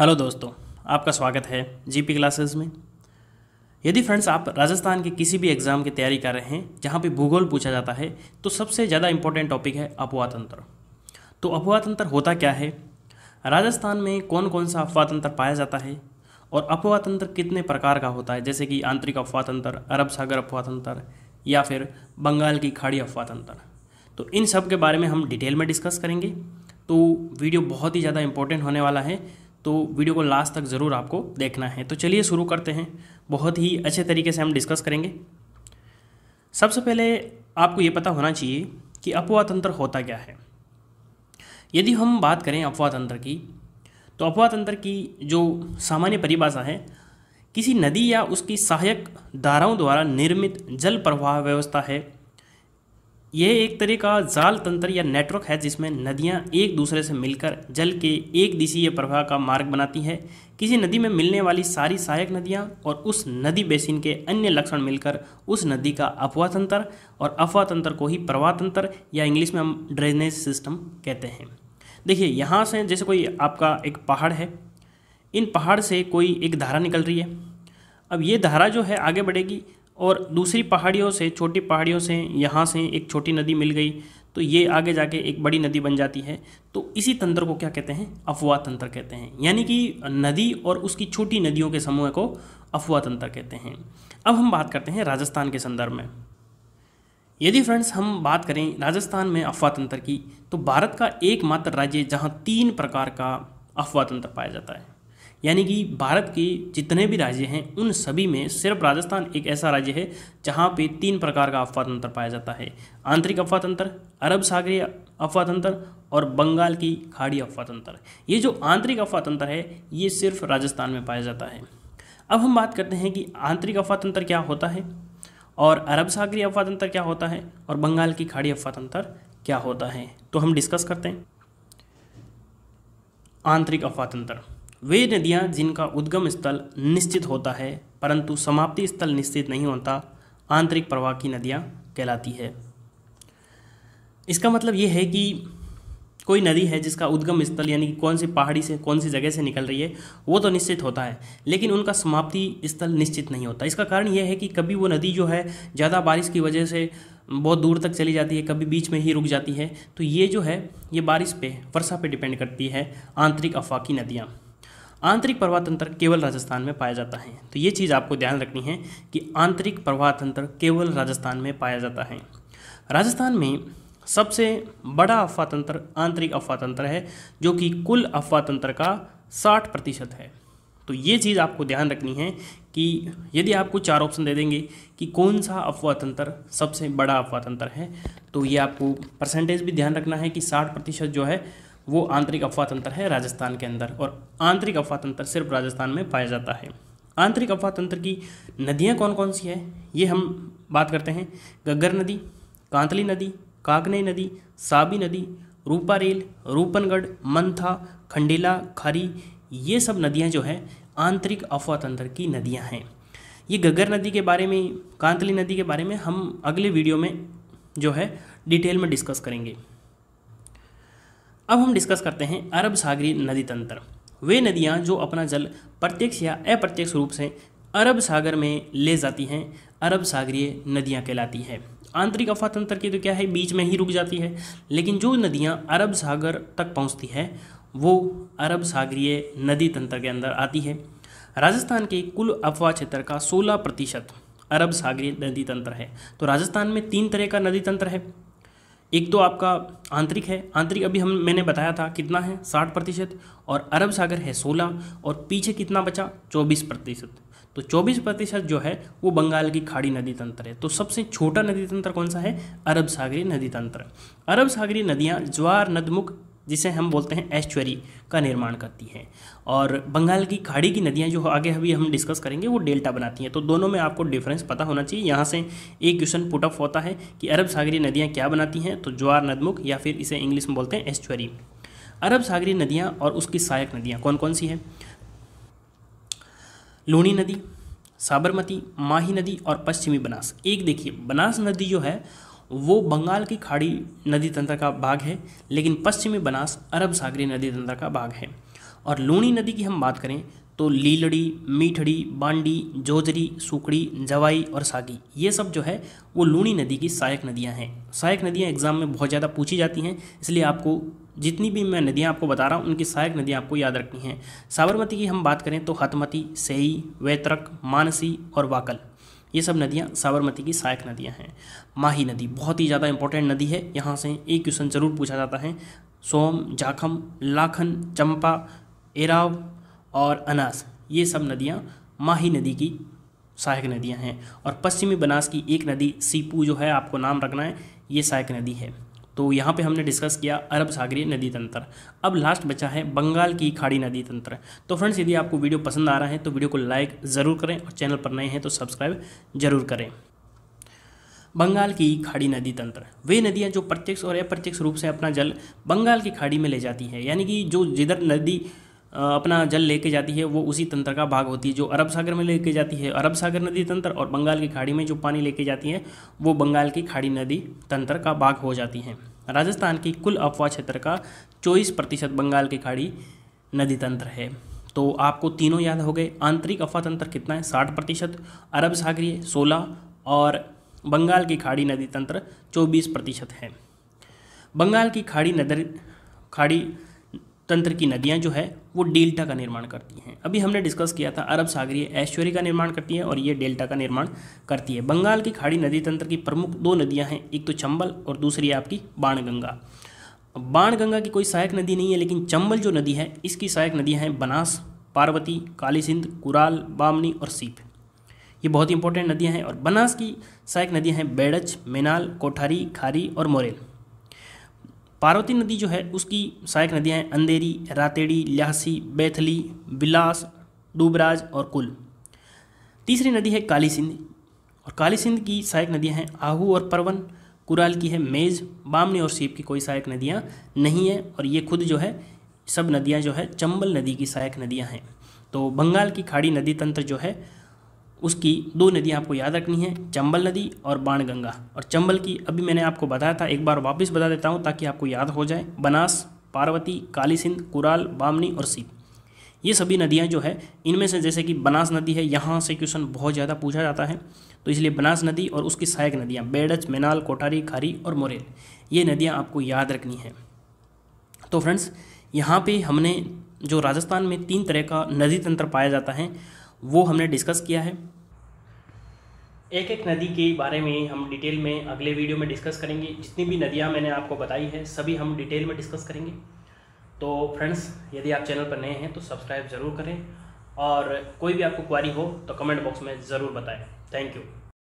hello दोस्तों आपका स्वागत है जीपी क्लासेस में यदि फ्रेंड्स आप राजस्थान के किसी भी एग्ज़ाम की तैयारी कर रहे हैं जहाँ पे भूगोल पूछा जाता है तो सबसे ज़्यादा इंपॉर्टेंट टॉपिक है अफवाह तंत्र तो अपवा तंत्र होता क्या है राजस्थान में कौन कौन सा अफवाह तंत्र पाया जाता है और अपवा तंत्र कितने प्रकार का होता है जैसे कि आंतरिक अफवाह तंत्र अरब सागर अफवाह तंत्र या फिर बंगाल की खाड़ी अफवाह तंत्र तो इन सब के बारे में हम डिटेल में डिस्कस करेंगे तो वीडियो बहुत ही ज़्यादा इंपॉर्टेंट होने वाला है तो वीडियो को लास्ट तक ज़रूर आपको देखना है तो चलिए शुरू करते हैं बहुत ही अच्छे तरीके से हम डिस्कस करेंगे सबसे पहले आपको ये पता होना चाहिए कि अपवा तंत्र होता क्या है यदि हम बात करें अफवाह तंत्र की तो अफवाह तंत्र की जो सामान्य परिभाषा है किसी नदी या उसकी सहायक धाराओं द्वारा निर्मित जल प्रवाह व्यवस्था है यह एक तरह का जाल तंत्र या नेटवर्क है जिसमें नदियाँ एक दूसरे से मिलकर जल के एक दिशीय प्रवाह का मार्ग बनाती है किसी नदी में मिलने वाली सारी सहायक नदियाँ और उस नदी बेसिन के अन्य लक्षण मिलकर उस नदी का अफवाह तंत्र और अफवाह तंत्र को ही प्रवाह तंत्र या इंग्लिश में हम ड्रेनेज सिस्टम कहते हैं देखिए यहाँ से जैसे कोई आपका एक पहाड़ है इन पहाड़ से कोई एक धारा निकल रही है अब ये धारा जो है आगे बढ़ेगी और दूसरी पहाड़ियों से छोटी पहाड़ियों से यहाँ से एक छोटी नदी मिल गई तो ये आगे जाके एक बड़ी नदी बन जाती है तो इसी तंत्र को क्या कहते हैं अफवाह तंत्र कहते हैं यानी कि नदी और उसकी छोटी नदियों के समूह को अफवाह तंत्र कहते हैं अब हम बात करते हैं राजस्थान के संदर्भ में यदि फ्रेंड्स हम बात करें राजस्थान में अफवाह तंत्र की तो भारत का एकमात्र राज्य जहाँ तीन प्रकार का अफवाह तंत्र पाया जाता है यानी कि भारत के जितने भी राज्य हैं उन सभी में सिर्फ राजस्थान एक ऐसा राज्य है जहाँ पे तीन प्रकार का अफवाह तंत्र पाया जाता है आंतरिक अफवाह तंत्र अरब सागरीय अफवाह तंत्र और बंगाल की खाड़ी अफवाह तंत्र ये जो आंतरिक अफवाह तंत्र है ये सिर्फ राजस्थान में पाया जाता है अब हम बात करते हैं कि आंतरिक अफवाह तंत्र क्या होता है और अरब सागरी अफवाह तंत्र क्या होता है और बंगाल की खाड़ी अफवाह तंत्र क्या होता है तो हम डिस्कस करते हैं आंतरिक अफवाह तंत्र वे नदियाँ जिनका उद्गम स्थल निश्चित होता है परंतु समाप्ति स्थल निश्चित नहीं होता आंतरिक प्रवाह की नदियाँ कहलाती है इसका मतलब ये है कि कोई नदी है जिसका उद्गम स्थल यानी कि कौन सी पहाड़ी से कौन सी जगह से निकल रही है वो तो निश्चित होता है लेकिन उनका समाप्ति स्थल निश्चित नहीं होता इसका कारण यह है कि कभी वो नदी जो है ज़्यादा बारिश की वजह से बहुत दूर तक चली जाती है कभी बीच में ही रुक जाती है तो ये जो है ये बारिश पे वर्षा पे डिपेंड करती है आंतरिक अफवाह की नदियाँ आंतरिक प्रवाह तंत्र केवल राजस्थान में पाया जाता है तो ये चीज़ आपको ध्यान रखनी है कि आंतरिक प्रवाह तंत्र केवल राजस्थान में पाया जाता है राजस्थान में सबसे बड़ा अफवाह तंत्र आंतरिक अफवाह तंत्र है जो कि कुल अफवाह तंत्र का साठ प्रतिशत है तो ये चीज़ आपको ध्यान रखनी है कि यदि आपको चार ऑप्शन दे देंगे कि कौन सा अफवाह तंत्र सबसे बड़ा अफवाह तंत्र है तो ये आपको परसेंटेज भी ध्यान रखना है कि साठ प्रतिशत जो है वो आंतरिक अफवाह तंत्र है राजस्थान के अंदर और आंतरिक अफवाह तंत्र सिर्फ राजस्थान में पाया जाता है आंतरिक अफवाह तंत्र की नदियाँ कौन कौन सी है ये हम बात करते हैं गग्गर नदी कांतली नदी कागने नदी साबी नदी रूपा रेल रूपनगढ़ मंथा खंडेला खारी ये सब नदियाँ जो हैं आंतरिक अफवाह तंत्र की नदियाँ हैं ये गग्गर नदी के बारे में कांतली नदी के बारे में हम अगले वीडियो में जो है डिटेल में डिस्कस करेंगे अब हम डिस्कस करते हैं अरब सागरी नदी तंत्र वे नदियाँ जो अपना जल प्रत्यक्ष या अप्रत्यक्ष रूप से अरब सागर में ले जाती हैं अरब सागरीय नदियाँ कहलाती हैं आंतरिक अफवा तंत्र की तो क्या है बीच में ही रुक जाती है लेकिन जो नदियाँ अरब सागर तक पहुँचती है वो अरब सागरीय नदी तंत्र के अंदर आती है राजस्थान के कुल अफवा क्षेत्र का सोलह प्रतिशत अरब सागरीय नदी तंत्र है तो राजस्थान में तीन तरह का नदी तंत्र है एक तो आपका आंतरिक है आंतरिक अभी हम मैंने बताया था कितना है साठ प्रतिशत और अरब सागर है सोलह और पीछे कितना बचा चौबीस प्रतिशत तो 24 प्रतिशत जो है वो बंगाल की खाड़ी नदी तंत्र है तो सबसे छोटा नदी तंत्र कौन सा है अरब सागरी नदी तंत्र अरब सागरी नदियाँ ज्वार नदमुख जिसे हम बोलते हैं एस्चुरी का निर्माण करती हैं और बंगाल की खाड़ी की नदियां जो आगे अभी हम डिस्कस करेंगे वो डेल्टा बनाती हैं तो दोनों में आपको डिफरेंस पता होना चाहिए यहाँ से एक क्वेश्चन पुटअप होता है कि अरब सागरी नदियाँ क्या बनाती हैं तो ज्वार नदमुख या फिर इसे इंग्लिश में बोलते हैं एस्चुरी अरब सागरी नदियाँ और उसकी सहायक नदियाँ कौन कौन सी हैं लूणी नदी साबरमती माही नदी और पश्चिमी बनास एक देखिए बनास नदी जो है वो बंगाल की खाड़ी नदी तंत्र का भाग है लेकिन पश्चिमी बनास अरब सागरी नदी तंत्र का भाग है और लूणी नदी की हम बात करें तो लीलड़ी मीठड़ी बांडी जोजरी सुकड़ी जवाई और सागी ये सब जो है वो लूणी नदी की सहायक नदियाँ हैं सहायक नदियाँ एग्जाम में बहुत ज़्यादा पूछी जाती हैं इसलिए आपको जितनी भी मैं नदियाँ आपको बता रहा हूँ उनकी सहायक नदियाँ आपको याद रखनी हैं साबरमती की हम बात करें तो हतमती सेई वैतरक मानसी और वाकल ये सब नदियाँ साबरमती की सहायक नदियाँ हैं माही नदी बहुत ही ज़्यादा इंपॉर्टेंट नदी है यहाँ से एक क्वेश्चन ज़रूर पूछा जाता है सोम जाखम लाखन चंपा एराव और अनास ये सब नदियाँ माही नदी की सहायक नदियाँ हैं और पश्चिमी बनास की एक नदी सीपू जो है आपको नाम रखना है ये सहायक नदी है तो यहाँ पे हमने डिस्कस किया अरब सागरीय नदी तंत्र अब लास्ट बचा है बंगाल की खाड़ी नदी तंत्र तो फ्रेंड्स यदि आपको वीडियो पसंद आ रहा है तो वीडियो को लाइक ज़रूर करें और चैनल पर नए हैं तो सब्सक्राइब जरूर करें बंगाल की खाड़ी नदी तंत्र वे नदियां जो प्रत्यक्ष और अप्रत्यक्ष रूप से अपना जल बंगाल की खाड़ी में ले जाती है यानी कि जो जिधर नदी अपना जल लेके जाती है वो उसी तंत्र का भाग होती है जो अरब सागर में लेके जाती है अरब सागर नदी तंत्र और बंगाल की खाड़ी में जो पानी लेके जाती है वो बंगाल की खाड़ी नदी तंत्र का भाग हो जाती है राजस्थान की कुल अफवाह क्षेत्र का चौबीस प्रतिशत बंगाल की खाड़ी नदी तंत्र है तो आपको तीनों याद हो गए आंतरिक अफवाह तंत्र कितना है साठ प्रतिशत अरब सागरीय सोलह और बंगाल की खाड़ी नदी तंत्र चौबीस प्रतिशत है बंगाल की खाड़ी नदी खाड़ी तंत्र की नदियाँ जो है वो डेल्टा का निर्माण करती हैं अभी हमने डिस्कस किया था अरब सागरीय ऐश्वर्य का निर्माण करती हैं और ये डेल्टा का निर्माण करती है बंगाल की खाड़ी नदी तंत्र की प्रमुख दो नदियाँ हैं एक तो चंबल और दूसरी आपकी बाणगंगा बाणगंगा की कोई सहायक नदी नहीं है लेकिन चंबल जो नदी है इसकी सहायक नदियाँ हैं बनास पार्वती काली सिंध कुराल बामनी और सीप ये बहुत ही इंपॉर्टेंट नदियाँ हैं और बनास की सहायक नदियाँ हैं बेड़च मेनाल कोठारी खारी और मोरेल पार्वती नदी जो है उसकी सहायक नदियाँ हैं अंधेरी रातेड़ी ल्यासी बैथली बिलास डूबराज और कुल तीसरी नदी है काली सिंध और काली सिंध की सहायक नदियाँ हैं आहू और परवन कुराल की है मेज बामनी और सीप की कोई सहायक नदियाँ नहीं है और ये खुद जो है सब नदियाँ जो है चंबल नदी की सहायक नदियाँ हैं तो बंगाल की खाड़ी नदी तंत्र जो है उसकी दो नदियाँ आपको याद रखनी है चंबल नदी और बाणगंगा और चंबल की अभी मैंने आपको बताया था एक बार वापस बता देता हूँ ताकि आपको याद हो जाए बनास पार्वती काली सिंध कुराल बामनी और सीप ये सभी नदियाँ जो है इनमें से जैसे कि बनास नदी है यहाँ से क्वेश्चन बहुत ज़्यादा पूछा जाता है तो इसलिए बनास नदी और उसकी सहायक नदियाँ बेडच मेनाल कोठारी खारी और मोरेल ये नदियाँ आपको याद रखनी है तो फ्रेंड्स यहाँ पे हमने जो राजस्थान में तीन तरह का नदी तंत्र पाया जाता है वो हमने डिस्कस किया है एक एक नदी के बारे में हम डिटेल में अगले वीडियो में डिस्कस करेंगे जितनी भी नदियाँ मैंने आपको बताई है सभी हम डिटेल में डिस्कस करेंगे तो फ्रेंड्स यदि आप चैनल पर नए हैं तो सब्सक्राइब ज़रूर करें और कोई भी आपको क्वारी हो तो कमेंट बॉक्स में ज़रूर बताएं थैंक यू